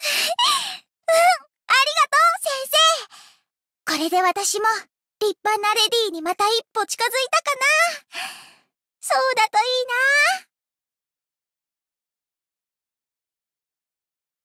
うん、ありがとう、先生。これで私も立派なレディーにまた一歩近づいたかな。そうだ